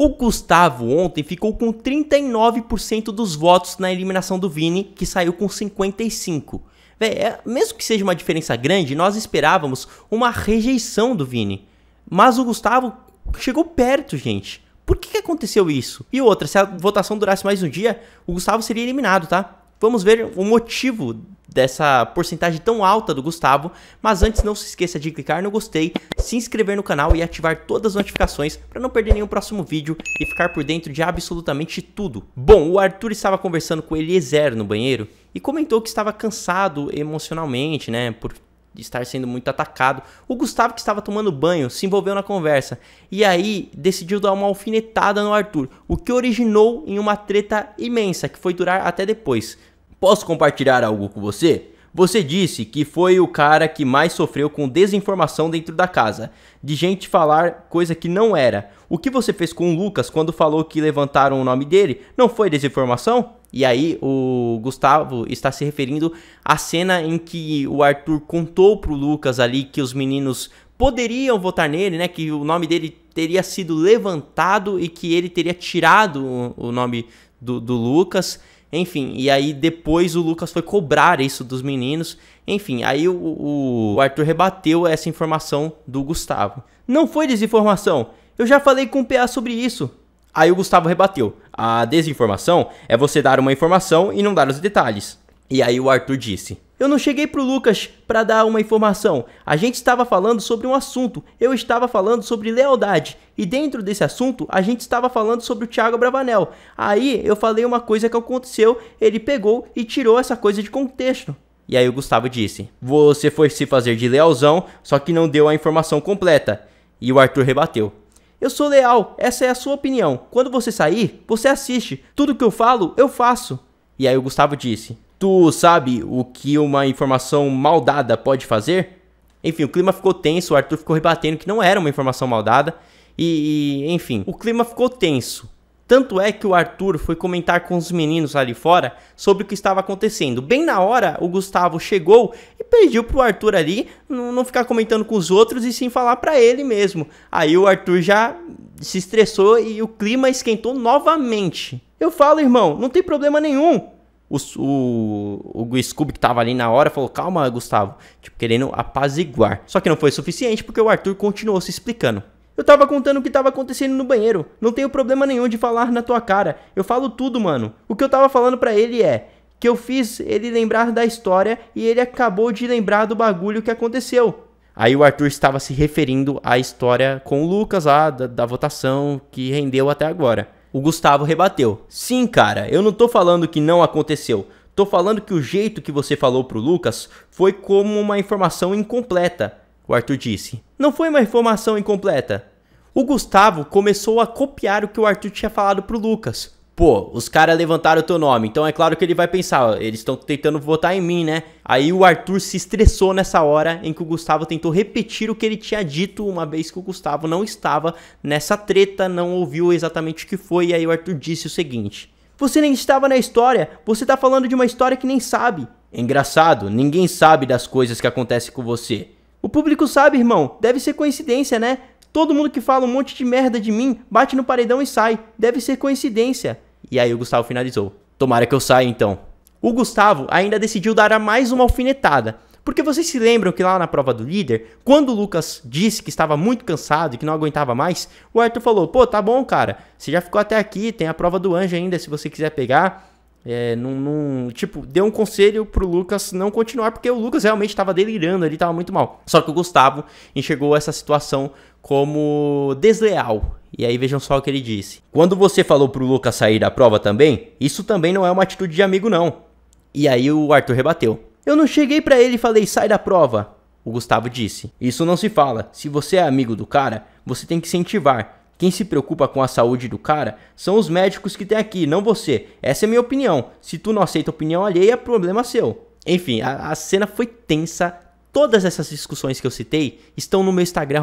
O Gustavo ontem ficou com 39% dos votos na eliminação do Vini, que saiu com 55%. Vé, é, mesmo que seja uma diferença grande, nós esperávamos uma rejeição do Vini. Mas o Gustavo chegou perto, gente. Por que, que aconteceu isso? E outra, se a votação durasse mais um dia, o Gustavo seria eliminado, tá? Vamos ver o motivo dessa porcentagem tão alta do Gustavo. Mas antes, não se esqueça de clicar no gostei, se inscrever no canal e ativar todas as notificações para não perder nenhum próximo vídeo e ficar por dentro de absolutamente tudo. Bom, o Arthur estava conversando com Eliezer no banheiro e comentou que estava cansado emocionalmente, né, por estar sendo muito atacado. O Gustavo, que estava tomando banho, se envolveu na conversa e aí decidiu dar uma alfinetada no Arthur, o que originou em uma treta imensa que foi durar até depois. Posso compartilhar algo com você? Você disse que foi o cara que mais sofreu com desinformação dentro da casa, de gente falar coisa que não era. O que você fez com o Lucas quando falou que levantaram o nome dele? Não foi desinformação? E aí o Gustavo está se referindo à cena em que o Arthur contou pro Lucas ali que os meninos poderiam votar nele, né? Que o nome dele teria sido levantado e que ele teria tirado o nome do, do Lucas. Enfim, e aí depois o Lucas foi cobrar isso dos meninos. Enfim, aí o, o Arthur rebateu essa informação do Gustavo. Não foi desinformação. Eu já falei com o PA sobre isso. Aí o Gustavo rebateu. A desinformação é você dar uma informação e não dar os detalhes. E aí o Arthur disse: eu não cheguei pro Lucas para dar uma informação. A gente estava falando sobre um assunto. Eu estava falando sobre lealdade. E dentro desse assunto, a gente estava falando sobre o Thiago Bravanel. Aí eu falei uma coisa que aconteceu, ele pegou e tirou essa coisa de contexto. E aí o Gustavo disse: Você foi se fazer de lealzão, só que não deu a informação completa. E o Arthur rebateu. Eu sou leal, essa é a sua opinião. Quando você sair, você assiste. Tudo que eu falo, eu faço. E aí o Gustavo disse: Tu sabe o que uma informação mal dada pode fazer? Enfim, o clima ficou tenso, o Arthur ficou rebatendo que não era uma informação mal dada. E, e, enfim, o clima ficou tenso. Tanto é que o Arthur foi comentar com os meninos ali fora sobre o que estava acontecendo. Bem na hora, o Gustavo chegou e pediu pro Arthur ali não ficar comentando com os outros e sim falar para ele mesmo. Aí o Arthur já se estressou e o clima esquentou novamente. Eu falo, irmão, não tem problema nenhum o, o, o Scooby que tava ali na hora falou: Calma, Gustavo, tipo, querendo apaziguar. Só que não foi suficiente porque o Arthur continuou se explicando. Eu tava contando o que tava acontecendo no banheiro. Não tenho problema nenhum de falar na tua cara. Eu falo tudo, mano. O que eu tava falando para ele é que eu fiz ele lembrar da história e ele acabou de lembrar do bagulho que aconteceu. Aí o Arthur estava se referindo à história com o Lucas lá, da, da votação que rendeu até agora. O Gustavo rebateu: Sim, cara, eu não tô falando que não aconteceu. Tô falando que o jeito que você falou pro Lucas foi como uma informação incompleta. O Arthur disse: Não foi uma informação incompleta. O Gustavo começou a copiar o que o Arthur tinha falado pro Lucas pô, os caras levantaram o teu nome. Então é claro que ele vai pensar, eles estão tentando votar em mim, né? Aí o Arthur se estressou nessa hora em que o Gustavo tentou repetir o que ele tinha dito, uma vez que o Gustavo não estava nessa treta, não ouviu exatamente o que foi, e aí o Arthur disse o seguinte: Você nem estava na história, você tá falando de uma história que nem sabe. É engraçado, ninguém sabe das coisas que acontecem com você. O público sabe, irmão, deve ser coincidência, né? Todo mundo que fala um monte de merda de mim bate no paredão e sai, deve ser coincidência. E aí o Gustavo finalizou. Tomara que eu saia então. O Gustavo ainda decidiu dar a mais uma alfinetada. Porque vocês se lembram que lá na prova do líder, quando o Lucas disse que estava muito cansado e que não aguentava mais, o Arthur falou: pô, tá bom, cara, você já ficou até aqui, tem a prova do anjo ainda, se você quiser pegar. É, num, num, tipo, deu um conselho pro Lucas não continuar, porque o Lucas realmente estava delirando, ele estava muito mal. Só que o Gustavo enxergou essa situação como desleal. E aí vejam só o que ele disse. Quando você falou pro Lucas sair da prova também, isso também não é uma atitude de amigo não. E aí o Arthur rebateu. Eu não cheguei para ele e falei sai da prova. O Gustavo disse. Isso não se fala. Se você é amigo do cara, você tem que incentivar. Quem se preocupa com a saúde do cara são os médicos que tem aqui, não você. Essa é minha opinião. Se tu não aceita a opinião alheia, é problema seu. Enfim, a, a cena foi tensa Todas essas discussões que eu citei estão no meu Instagram,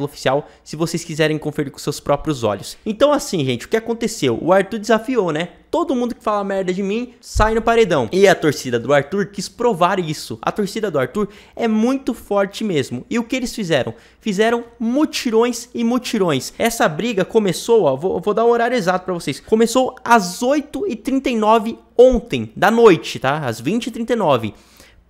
oficial, se vocês quiserem conferir com seus próprios olhos. Então assim, gente, o que aconteceu? O Arthur desafiou, né? Todo mundo que fala merda de mim sai no paredão. E a torcida do Arthur quis provar isso. A torcida do Arthur é muito forte mesmo. E o que eles fizeram? Fizeram mutirões e mutirões. Essa briga começou, ó, vou, vou dar o horário exato para vocês. Começou às 8h39 ontem, da noite, tá? Às 20h39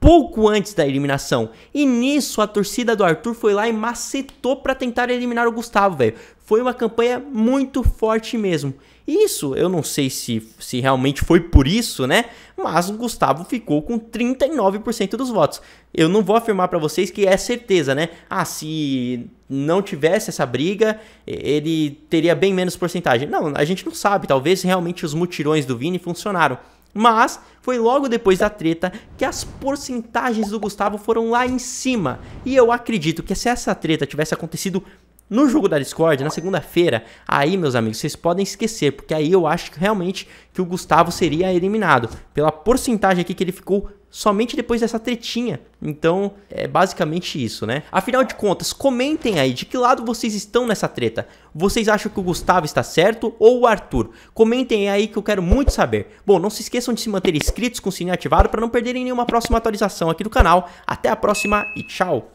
pouco antes da eliminação. E nisso a torcida do Arthur foi lá e macetou para tentar eliminar o Gustavo, velho. Foi uma campanha muito forte mesmo. Isso, eu não sei se, se realmente foi por isso, né? Mas o Gustavo ficou com 39% dos votos. Eu não vou afirmar para vocês que é certeza, né? Ah, se não tivesse essa briga, ele teria bem menos porcentagem. Não, a gente não sabe. Talvez realmente os mutirões do Vini funcionaram. Mas foi logo depois da treta que as porcentagens do Gustavo foram lá em cima. E eu acredito que se essa treta tivesse acontecido no jogo da Discord, na segunda-feira, aí, meus amigos, vocês podem esquecer, porque aí eu acho que realmente que o Gustavo seria eliminado. Pela porcentagem aqui que ele ficou somente depois dessa tretinha. Então, é basicamente isso, né? Afinal de contas, comentem aí de que lado vocês estão nessa treta. Vocês acham que o Gustavo está certo ou o Arthur? Comentem aí que eu quero muito saber. Bom, não se esqueçam de se manter inscritos com o sininho ativado para não perderem nenhuma próxima atualização aqui do canal. Até a próxima e tchau!